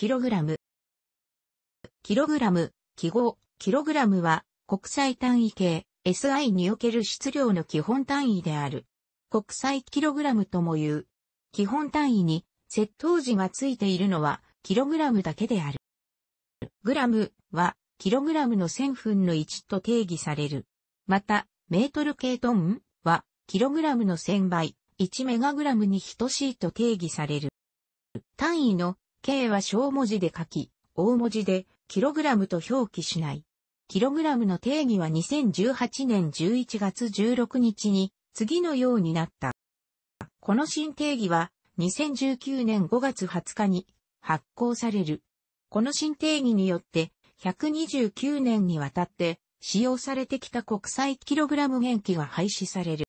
キログラム。キログラム、記号、キログラムは国際単位系 SI における質量の基本単位である。国際キログラムとも言う。基本単位に窃盗時がついているのはキログラムだけである。グラムはキログラムの1000分の1と定義される。また、メートル系トンはキログラムの1000倍、1メガグラムに等しいと定義される。単位の K は小文字で書き、大文字で、キログラムと表記しない。キログラムの定義は2018年11月16日に、次のようになった。この新定義は、2019年5月20日に発行される。この新定義によって、129年にわたって使用されてきた国際キログラム元気が廃止される。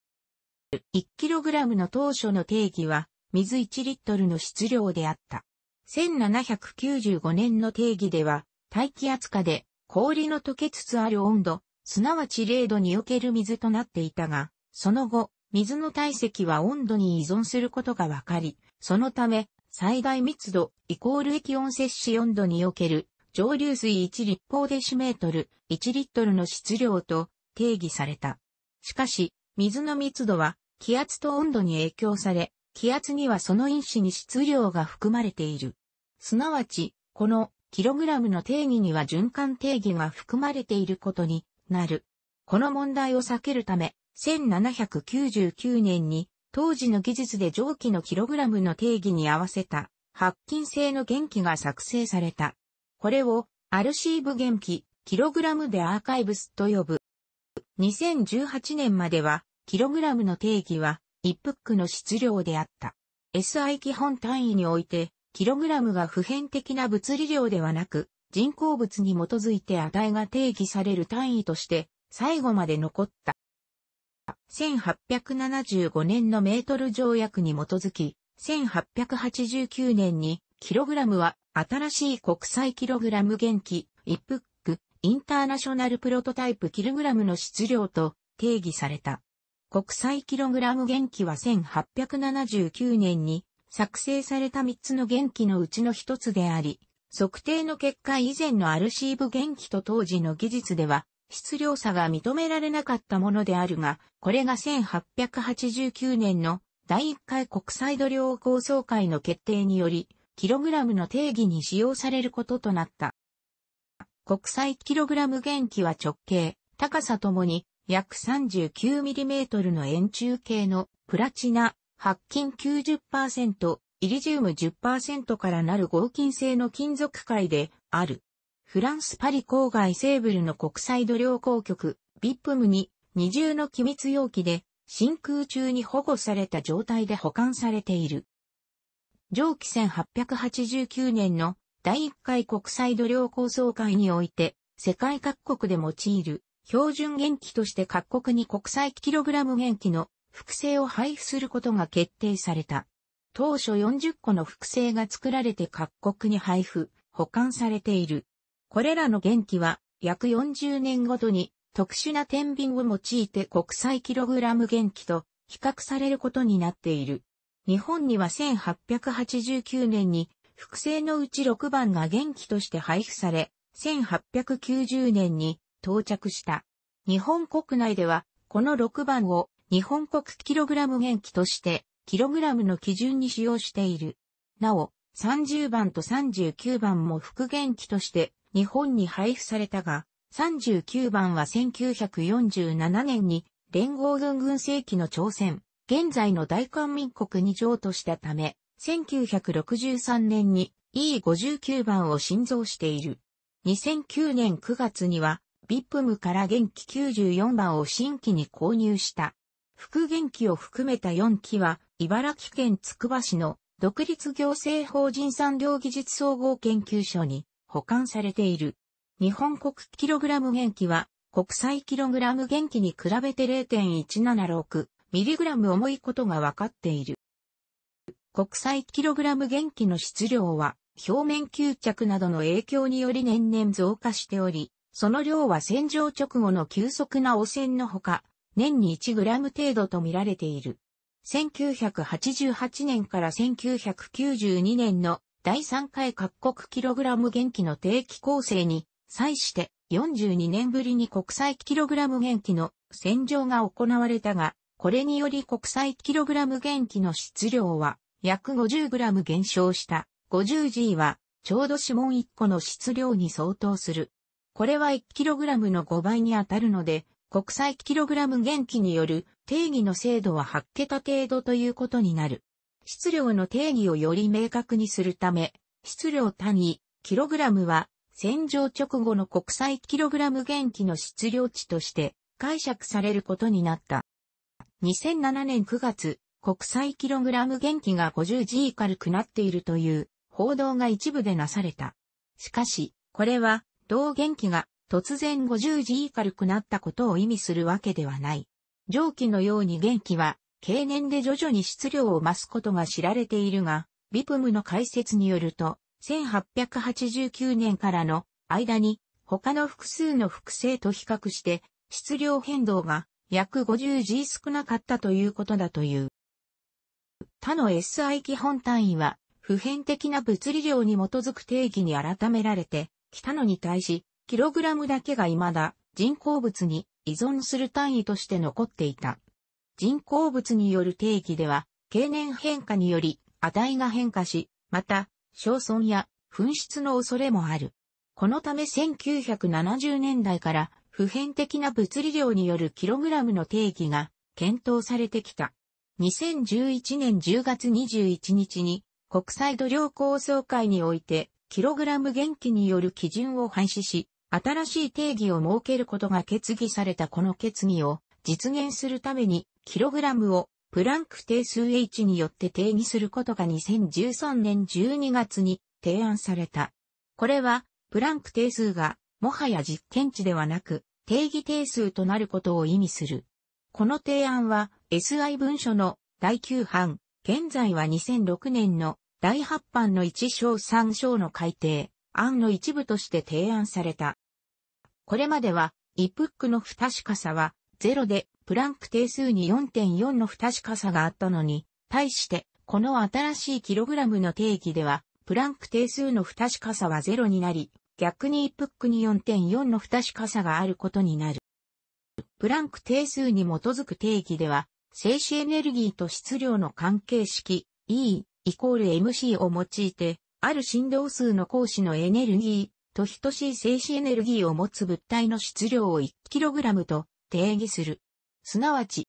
1キログラムの当初の定義は、水1リットルの質量であった。1795年の定義では、大気圧下で氷の溶けつつある温度、すなわち0度における水となっていたが、その後、水の体積は温度に依存することがわかり、そのため、最大密度イコール液温摂取温度における蒸流水1立方デシメートル1リットルの質量と定義された。しかし、水の密度は気圧と温度に影響され、気圧にはその因子に質量が含まれている。すなわち、このキログラムの定義には循環定義が含まれていることになる。この問題を避けるため、1799年に当時の技術で蒸気のキログラムの定義に合わせた白金製の元気が作成された。これをアルシーブ元気、キログラムでアーカイブスと呼ぶ。2018年までは、キログラムの定義は、一服ックの質量であった。SI 基本単位において、キログラムが普遍的な物理量ではなく、人工物に基づいて値が定義される単位として、最後まで残った。1875年のメートル条約に基づき、1889年に、キログラムは新しい国際キログラム元気、イプック、インターナショナルプロトタイプキログラムの質量と定義された。国際キログラム元気は1879年に作成された3つの元気のうちの1つであり、測定の結果以前のアルシーブ元気と当時の技術では、質量差が認められなかったものであるが、これが1889年の第1回国際度量構想会の決定により、キログラムの定義に使用されることとなった。国際キログラム元気は直径、高さともに約 39mm の円柱形のプラチナ白金90%、イリジウム10%からなる合金製の金属界である。フランスパリ郊外セーブルの国際度量公局、ビップムに二重の機密容器で真空中に保護された状態で保管されている。上記1889年の第1回国際度量構想会において、世界各国で用いる標準元気として各国に国際キログラム元気の複製を配布することが決定された。当初40個の複製が作られて各国に配布、保管されている。これらの元気は約40年ごとに特殊な天秤を用いて国際キログラム元気と比較されることになっている。日本には1889年に複製のうち6番が元気として配布され、1890年に到着した。日本国内ではこの6番を日本国キログラム元気として、キログラムの基準に使用している。なお、30番と39番も復元機として日本に配布されたが、39番は1947年に連合軍軍政機の朝鮮、現在の大韓民国に譲渡したため、1963年に E59 番を新造している。2009年9月には、ビップムから元気94番を新規に購入した。復元機を含めた4機は、茨城県つくば市の独立行政法人産業技術総合研究所に保管されている。日本国キログラム元気は、国際キログラム元気に比べて0.176ミリグラム重いことが分かっている。国際キログラム元気の質量は、表面吸着などの影響により年々増加しており、その量は洗浄直後の急速な汚染のほか、年に 1g 程度と見られている。1988年から1992年の第3回各国キログラム元気の定期構成に際して42年ぶりに国際キログラム元気の洗浄が行われたが、これにより国際キログラム元気の質量は約 50g 減少した 50G はちょうど指紋1個の質量に相当する。これは 1kg の5倍に当たるので国際キログラム元気による定義の精度は8桁程度ということになる。質量の定義をより明確にするため、質量単位、キログラムは、戦場直後の国際キログラム元気の質量値として解釈されることになった。2007年9月、国際キログラム元気が 50G 軽くなっているという報道が一部でなされた。しかし、これは、同元気が突然50時以下軽くなったことを意味するわけではない。蒸気のように元気は、経年で徐々に質量を増すことが知られているが、ビプムの解説によると、1889年からの間に他の複数の複製と比較して質量変動が約 50G 少なかったということだという。他の SI 基本単位は普遍的な物理量に基づく定義に改められて来たのに対し、キログラムだけが未だ人工物に依存する単位として残っていた。人工物による定義では、経年変化により値が変化し、また、焼損や紛失の恐れもある。このため1970年代から普遍的な物理量によるキログラムの定義が検討されてきた。2011年10月21日に国際土量構想会においてキログラム元気による基準を廃止し、新しい定義を設けることが決議されたこの決議を実現するために、キログラムをプランク定数 H によって定義することが2013年12月に提案された。これは、プランク定数が、もはや実験値ではなく、定義定数となることを意味する。この提案は、SI 文書の第9版、現在は2006年の第8版の1章3章の改定案の一部として提案された。これまでは、イプックの不確かさは、0で、プランク定数に4.4の不確かさがあったのに、対して、この新しいキログラムの定義では、プランク定数の不確かさは0になり、逆にイプックに4.4の不確かさがあることになる。プランク定数に基づく定義では、静止エネルギーと質量の関係式 E イコール MC を用いて、ある振動数の光子のエネルギー、と等しい静止エネルギーを持つ物体の質量を 1kg と定義する。すなわち、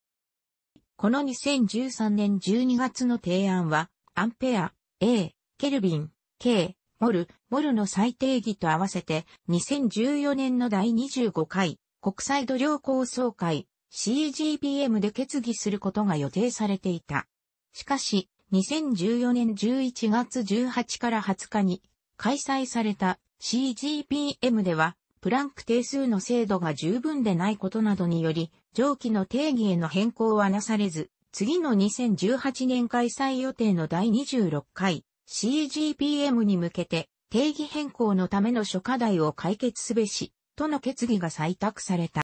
この2013年12月の提案は、アンペア、A、ケルビン、K、モル、モルの再定義と合わせて、2014年の第25回国際度量構想会 CGPM で決議することが予定されていた。しかし、2014年11月18から20日に開催された CGPM では、プランク定数の精度が十分でないことなどにより、上記の定義への変更はなされず、次の2018年開催予定の第26回 CGPM に向けて定義変更のための諸課題を解決すべし、との決議が採択された。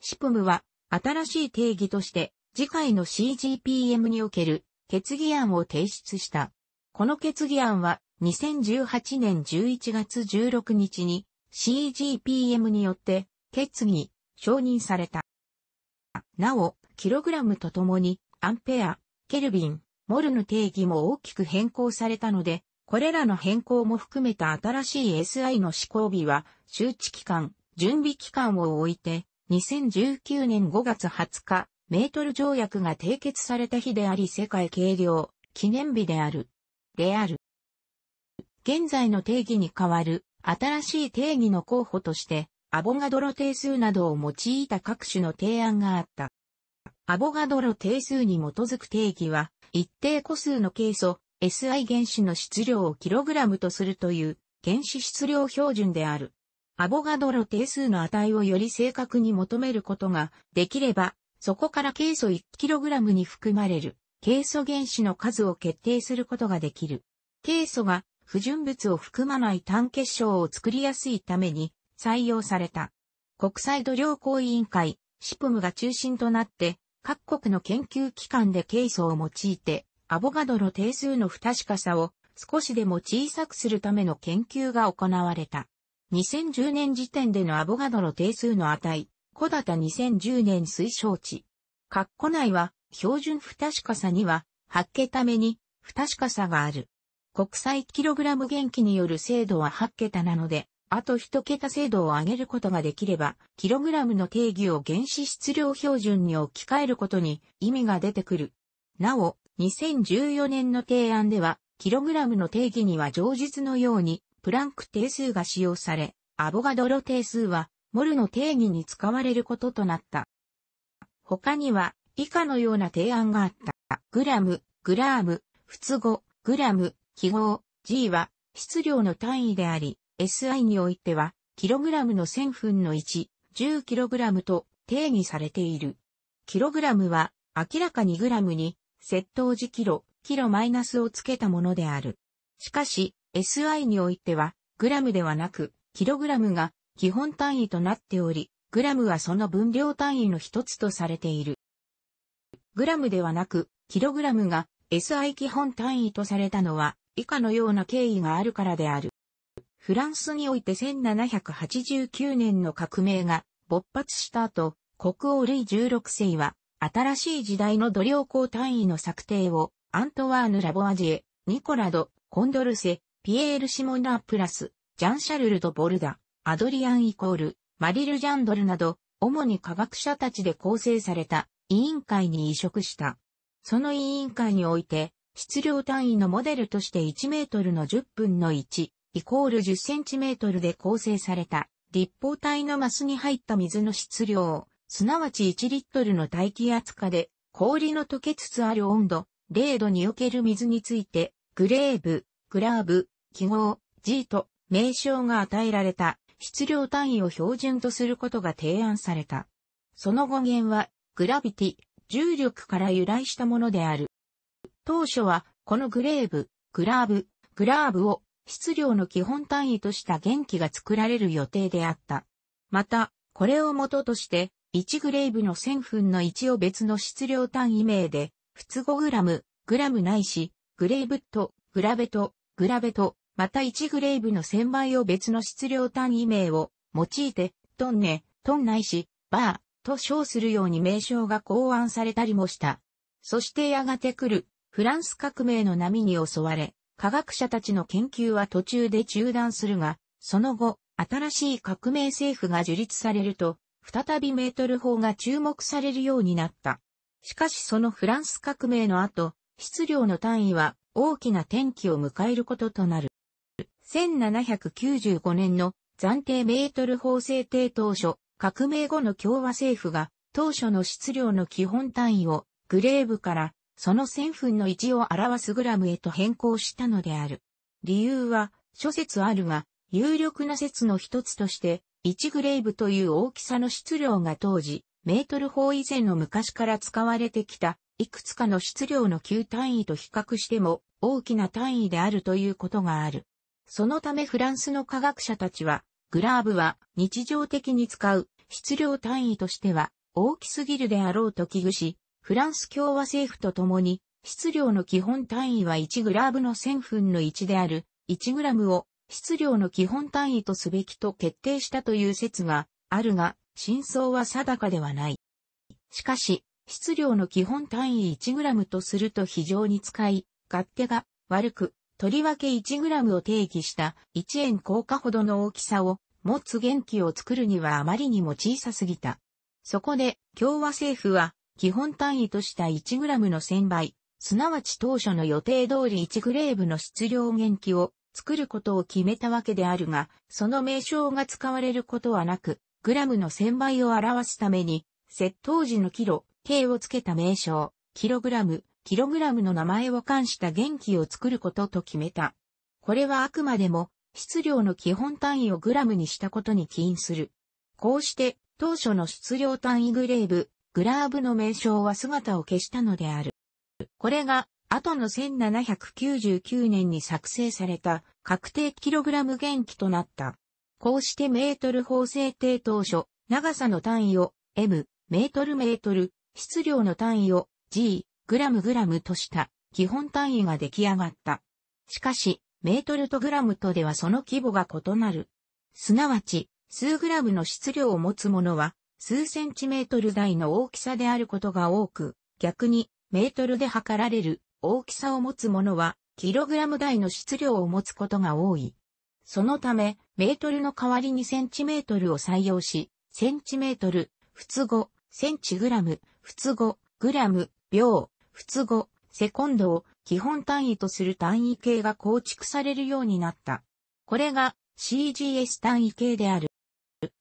シプムは新しい定義として次回の CGPM における決議案を提出した。この決議案は2018年11月16日に CGPM によって決議、承認された。なお、キログラムとともにアンペア、ケルビン、モルの定義も大きく変更されたので、これらの変更も含めた新しい SI の施行日は、周知期間、準備期間を置いて、2019年5月20日、メートル条約が締結された日であり世界軽量、記念日である。である。現在の定義に代わる新しい定義の候補として、アボガドロ定数などを用いた各種の提案があった。アボガドロ定数に基づく定義は、一定個数の係素 SI 原子の質量を kg とするという原子質量標準である。アボガドロ定数の値をより正確に求めることができれば、そこから係素 1kg に含まれる係素原子の数を決定することができる。係素が不純物を含まない単結晶を作りやすいために採用された。国際土壌工委員会、シプムが中心となって、各国の研究機関でケイ素を用いて、アボガドの定数の不確かさを少しでも小さくするための研究が行われた。2010年時点でのアボガドの定数の値、小型2010年推奨値。括弧内は標準不確かさには、発見ために不確かさがある。国際キログラム元気による精度は8桁なので、あと1桁精度を上げることができれば、キログラムの定義を原子質量標準に置き換えることに意味が出てくる。なお、2014年の提案では、キログラムの定義には常実のように、プランク定数が使用され、アボガドロ定数は、モルの定義に使われることとなった。他には、以下のような提案があった。グラム、グラーム、普通語、グラム、記号 G は質量の単位であり、SI においては、キログラムの1000分の1、10キログラムと定義されている。キログラムは、明らかにグラムに、窃盗時キロ、キロマイナスをつけたものである。しかし、SI においては、グラムではなく、キログラムが基本単位となっており、グラムはその分量単位の一つとされている。グラムではなく、キログラムが SI 基本単位とされたのは、以下のような経緯があるからである。フランスにおいて1789年の革命が勃発した後、国王類イ16世は、新しい時代の度量衡単位の策定を、アントワーヌ・ラボアジエ、ニコラド、コンドルセ、ピエール・シモナープラス、ジャン・シャルル・ド・ボルダ、アドリアン・イコール、マリル・ジャンドルなど、主に科学者たちで構成された委員会に移植した。その委員会において、質量単位のモデルとして1メートルの10分の1、イコール10センチメートルで構成された、立方体のマスに入った水の質量、すなわち1リットルの大気圧下で、氷の溶けつつある温度、0度における水について、グレーブ、グラーブ、記号、G と名称が与えられた質量単位を標準とすることが提案された。その語源は、グラビティ、重力から由来したものである。当初は、このグレーブ、グラーブ、グラーブを質量の基本単位とした元気が作られる予定であった。また、これを元として、1グレーブの1000分の1を別の質量単位名で、普通5ム、グラムないし、グレーブと、グラベと、グラベと、また1グレーブの1000倍を別の質量単位名を用いて、トンネ、トンないし、バーと称するように名称が考案されたりもした。そしてやがて来るフランス革命の波に襲われ、科学者たちの研究は途中で中断するが、その後、新しい革命政府が樹立されると、再びメートル法が注目されるようになった。しかしそのフランス革命の後、質量の単位は大きな転機を迎えることとなる。1795年の暫定メートル法制定当初、革命後の共和政府が当初の質量の基本単位をグレーブからその1000分の1を表すグラムへと変更したのである。理由は、諸説あるが、有力な説の一つとして、1グレイブという大きさの質量が当時、メートル法以前の昔から使われてきた、いくつかの質量の級単位と比較しても、大きな単位であるということがある。そのためフランスの科学者たちは、グラーブは日常的に使う質量単位としては大きすぎるであろうと危惧し、フランス共和政府と共に、質量の基本単位は1グラーブの1000分の1である、1グラムを質量の基本単位とすべきと決定したという説があるが、真相は定かではない。しかし、質量の基本単位1ムとすると非常に使い、勝手が悪く、とりわけ1ムを定義した1円硬貨ほどの大きさを持つ元気を作るにはあまりにも小さすぎた。そこで、共和政府は基本単位とした1グラムの1000倍、すなわち当初の予定通り1グレーブの質量元気を作ることを決めたわけであるが、その名称が使われることはなく、グラムの1000倍を表すために、窃盗時のキロ、計をつけた名称、キログラム、キログラムの名前を冠した元気を作ることと決めた。これはあくまでも、質量の基本単位をグラムにしたことに起因する。こうして、当初の質量単位グレーブ、グラーブの名称は姿を消したのである。これが、後の1799年に作成された確定キログラム元気となった。こうしてメートル法制定当初、長さの単位を m、メートルメートル、質量の単位を g、グラムグラムとした基本単位が出来上がった。しかし、メートルとグラムとではその規模が異なる。すなわち、数グラムの質量を持つものは、数センチメートル台の大きさであることが多く、逆にメートルで測られる大きさを持つものは、キログラム台の質量を持つことが多い。そのため、メートルの代わりにセンチメートルを採用し、センチメートル、仏語、センチグラム、仏語、グラム、秒、仏語、セコンドを基本単位とする単位形が構築されるようになった。これが CGS 単位形である。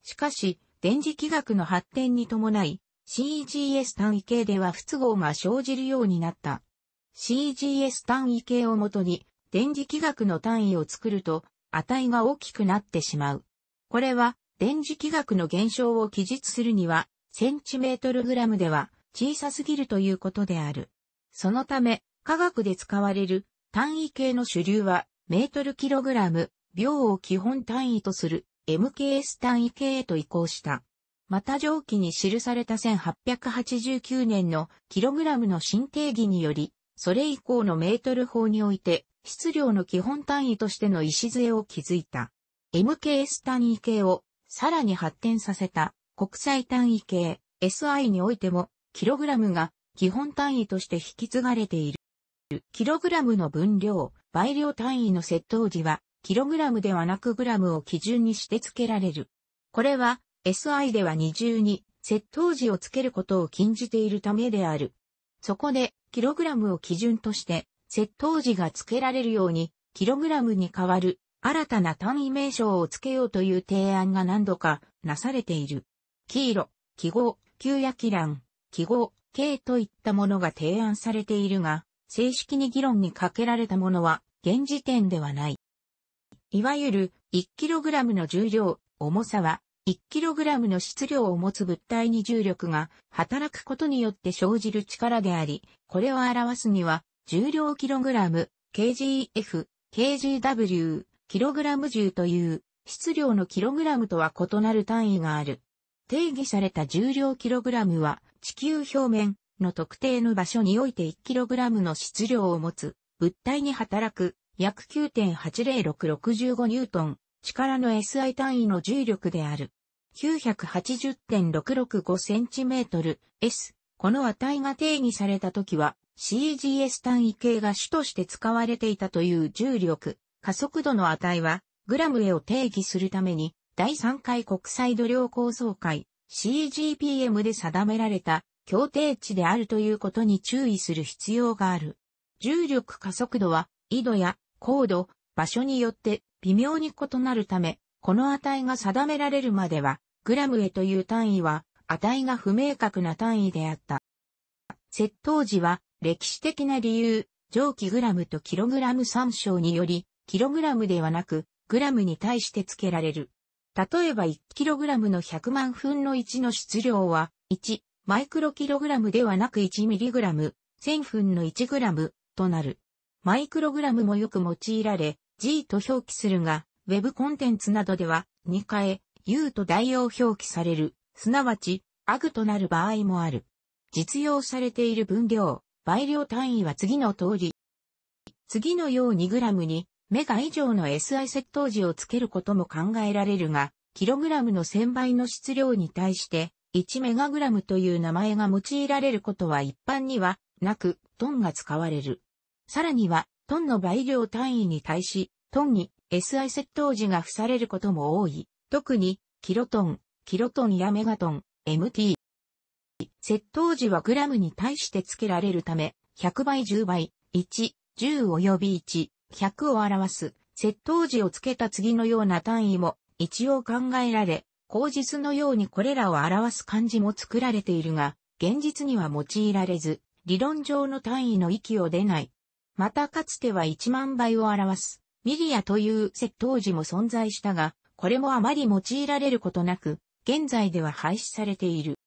しかし、電磁気学の発展に伴い、CGS 単位系では不都合が生じるようになった。CGS 単位系をもとに、電磁気学の単位を作ると、値が大きくなってしまう。これは、電磁気学の現象を記述するには、センチメートルグラムでは小さすぎるということである。そのため、科学で使われる単位系の主流は、メートルキログラム、秒を基本単位とする MKS 単位系へと移行した。また上記に記された1889年のキログラムの新定義により、それ以降のメートル法において、質量の基本単位としての礎を築いた。MKS 単位系をさらに発展させた国際単位系 SI においても、キログラムが基本単位として引き継がれている。キログラムの分量、倍量単位の窃盗時は、キログラムではなくグラムを基準にして付けられる。これは SI では二重に窃盗時を付けることを禁じているためである。そこで、キログラムを基準として、窃盗時が付けられるように、キログラムに代わる新たな単位名称を付けようという提案が何度かなされている。黄色、記号、旧焼キ欄、記号、K といったものが提案されているが、正式に議論にかけられたものは現時点ではない。いわゆる 1kg の重量、重さは 1kg の質量を持つ物体に重力が働くことによって生じる力であり、これを表すには重量 kg、kgf、kgw、kg 重という質量の kg とは異なる単位がある。定義された重量 kg は地球表面の特定の場所において 1kg の質量を持つ物体に働く約9.80665ニュートン、力の SI 単位の重力である。980.665センチメートル S。この値が定義された時は CGS 単位系が主として使われていたという重力、加速度の値はグラムへを定義するために第3回国際度量構想会 CGPM で定められた協定値であるということに注意する必要がある。重力加速度は、緯度や高度、場所によって微妙に異なるため、この値が定められるまでは、グラムへという単位は、値が不明確な単位であった。窃盗時は、歴史的な理由、蒸気グラムとキログラム参照により、キログラムではなく、グラムに対して付けられる。例えば 1kg の100万分の1の質量は、1マイクロキログラムではなく 1mg、1000分の 1g となる。マイクログラムもよく用いられ、G と表記するが、ウェブコンテンツなどでは、2変え、U と代用表記される、すなわち、AG となる場合もある。実用されている分量、倍量単位は次の通り。次のようにグラムに、メガ以上の SI 接頭時をつけることも考えられるが、キログラムの1000倍の質量に対して、1メガグラムという名前が用いられることは一般にはなく、トンが使われる。さらには、トンの倍量単位に対し、トンに SI 接頭時が付されることも多い。特に、キロトン、キロトンやメガトン、MT。接頭時はグラムに対して付けられるため、100倍10倍、1、10及び1、100を表す、接頭時を付けた次のような単位も一応考えられ、口実のようにこれらを表す漢字も作られているが、現実には用いられず、理論上の単位の域を出ないまたかつては1万倍を表す、ミリアという窃盗時も存在したが、これもあまり用いられることなく、現在では廃止されている。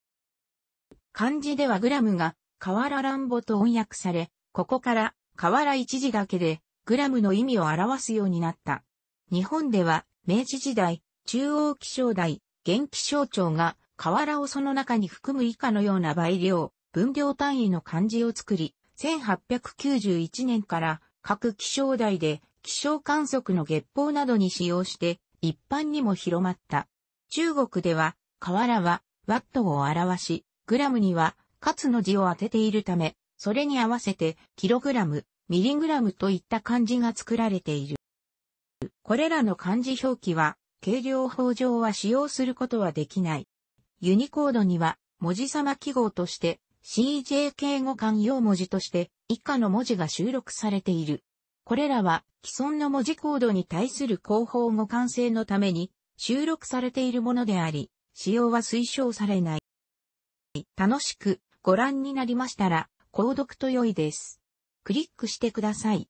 漢字ではグラムが、河原乱歩と音訳され、ここから、河原一字だけで、グラムの意味を表すようになった。日本では、明治時代、中央気象台、現気象庁が、河原をその中に含む以下のような倍量、分量単位の漢字を作り、1891年から各気象台で気象観測の月報などに使用して一般にも広まった。中国では、瓦はワットを表し、グラムにはカツの字を当てているため、それに合わせてキログラム、ミリグラムといった漢字が作られている。これらの漢字表記は、計量法上は使用することはできない。ユニコードには文字様記号として CJ 敬語慣用文字として以下の文字が収録されている。これらは既存の文字コードに対する広報互換性のために収録されているものであり、使用は推奨されない。楽しくご覧になりましたら、購読と良いです。クリックしてください。